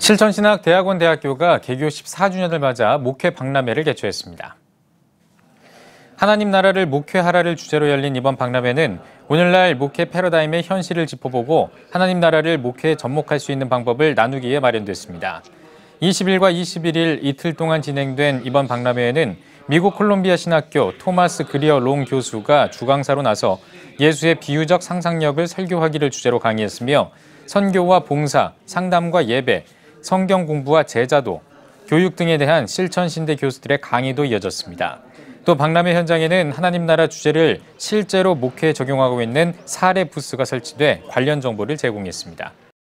실천신학대학원 대학교가 개교 14주년을 맞아 목회 박람회를 개최했습니다. 하나님 나라를 목회하라를 주제로 열린 이번 박람회는 오늘날 목회 패러다임의 현실을 짚어보고 하나님 나라를 목회에 접목할 수 있는 방법을 나누기에 마련됐습니다. 20일과 21일 이틀 동안 진행된 이번 박람회에는 미국 콜롬비아 신학교 토마스 그리어 롱 교수가 주강사로 나서 예수의 비유적 상상력을 설교하기를 주제로 강의했으며 선교와 봉사, 상담과 예배, 성경 공부와 제자도, 교육 등에 대한 실천 신대 교수들의 강의도 이어졌습니다. 또 박람회 현장에는 하나님 나라 주제를 실제로 목회에 적용하고 있는 사례 부스가 설치돼 관련 정보를 제공했습니다.